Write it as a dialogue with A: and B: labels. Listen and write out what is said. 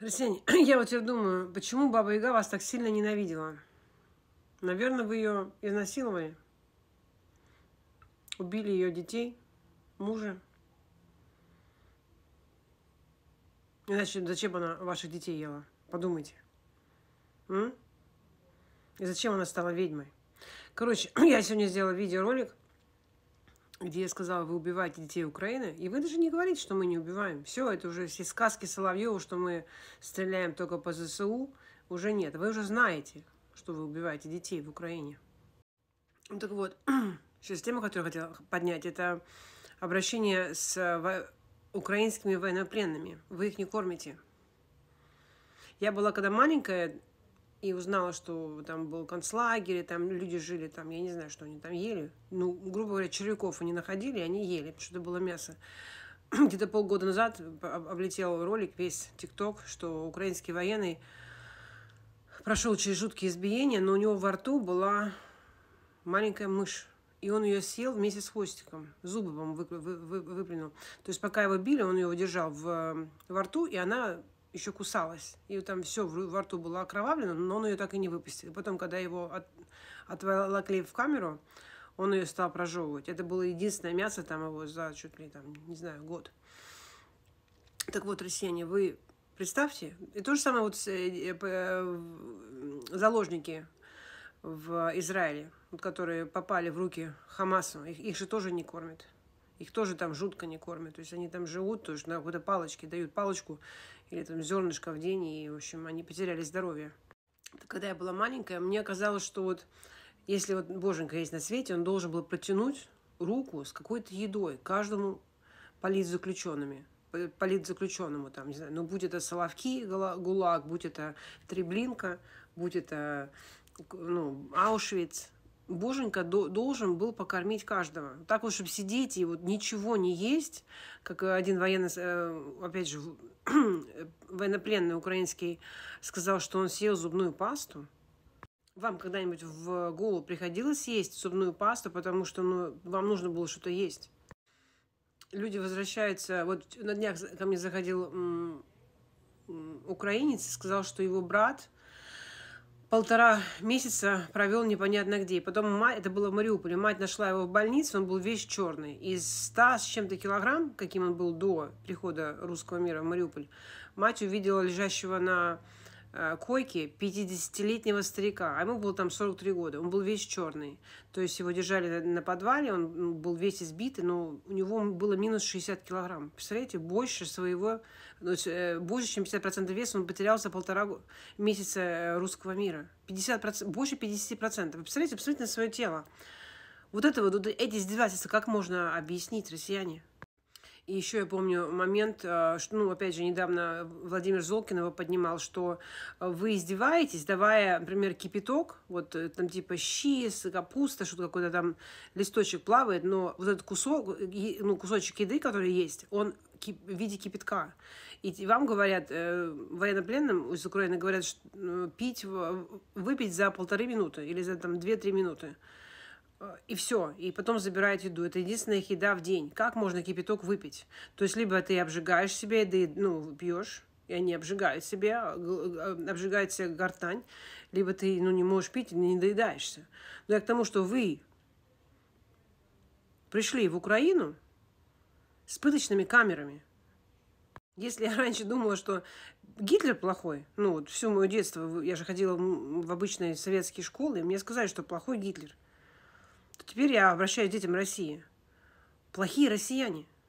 A: Арсений, я вот теперь думаю, почему Баба Яга вас так сильно ненавидела? Наверное, вы ее изнасиловали? Убили ее детей, мужа? Иначе зачем она ваших детей ела? Подумайте. М? И зачем она стала ведьмой? Короче, я сегодня сделала видеоролик где я сказала, вы убиваете детей Украины, и вы даже не говорите, что мы не убиваем. Все, это уже все сказки Соловьева, что мы стреляем только по ЗСУ, уже нет. Вы уже знаете, что вы убиваете детей в Украине. Так вот, сейчас тема, которую я хотела поднять, это обращение с э, во... украинскими военнопленными. Вы их не кормите. Я была когда маленькая, и узнала, что там был концлагерь, и там люди жили, там, я не знаю, что они там ели. Ну, грубо говоря, червяков они находили, и они ели, потому что это было мясо. Где-то полгода назад облетел ролик весь ТикТок, что украинский военный прошел через жуткие избиения, но у него во рту была маленькая мышь. И он ее съел вместе с хвостиком. Зубы, по-моему, выплюнул. То есть пока его били, он ее держал в, э, во рту, и она еще кусалась. И там все во рту было окровавлено, но он ее так и не выпустил. И потом, когда его от, отволокли в камеру, он ее стал прожевывать. Это было единственное мясо там его за чуть ли там, не знаю, год. Так вот, россияне, вы представьте, и то же самое вот э, э, э, заложники в Израиле, вот, которые попали в руки Хамасу, их, их же тоже не кормят. Их тоже там жутко не кормят. То есть они там живут, то есть на какой-то палочке дают палочку или там зернышко в день, и, в общем, они потеряли здоровье. Когда я была маленькая, мне казалось, что вот если вот Боженька есть на свете, он должен был протянуть руку с какой-то едой каждому политзаключенными политзаключенному, там, не знаю, ну, будь это Соловки, ГУЛАГ, будь это Треблинка, будь это, ну, Аушвиц, Боженька должен был покормить каждого. Так вот, чтобы сидеть и вот ничего не есть, как один военный, э, опять же, военнопленный украинский сказал, что он съел зубную пасту. Вам когда-нибудь в голову приходилось есть зубную пасту, потому что ну, вам нужно было что-то есть? Люди возвращаются... Вот на днях ко мне заходил украинец и сказал, что его брат полтора месяца провел непонятно где. И потом мать, это было в Мариуполе, мать нашла его в больнице, он был весь черный. Из 100 с чем-то килограмм, каким он был до прихода русского мира в Мариуполь, мать увидела лежащего на Э, койки 50-летнего старика, а ему было там 43 года, он был весь черный. То есть его держали на подвале, он был весь избитый, но у него было минус 60 килограмм. Представляете, больше своего, то есть, э, больше, чем 50% веса он потерял за полтора месяца э, русского мира. 50%, больше 50%. Вы представляете, посмотрите на свое тело. Вот это вот, эти издевательства, как можно объяснить россияне? И еще я помню момент, что, э, ну, опять же, недавно Владимир Золкин его поднимал, что э, вы издеваетесь, давая, например, кипяток, вот э, там типа щи, капуста, что-то какое то там листочек плавает, но вот этот кусок, ну, кусочек еды, который есть, он в виде кипятка. И вам говорят, военнопленным из Украины говорят, что пить, выпить за полторы минуты или за там две-три минуты и все, и потом забирает еду. Это единственная их еда в день. Как можно кипяток выпить? То есть либо ты обжигаешь себе, еды, ну, пьешь, и они обжигают себе, а, а, обжигают себе гортань, либо ты ну, не можешь пить и не доедаешься. Но я к тому, что вы пришли в Украину с пыточными камерами. Если я раньше думала, что Гитлер плохой, ну вот всю мое детство, я же ходила в обычные советские школы, и мне сказали, что плохой Гитлер – Теперь я обращаюсь к детям России. Плохие россияне –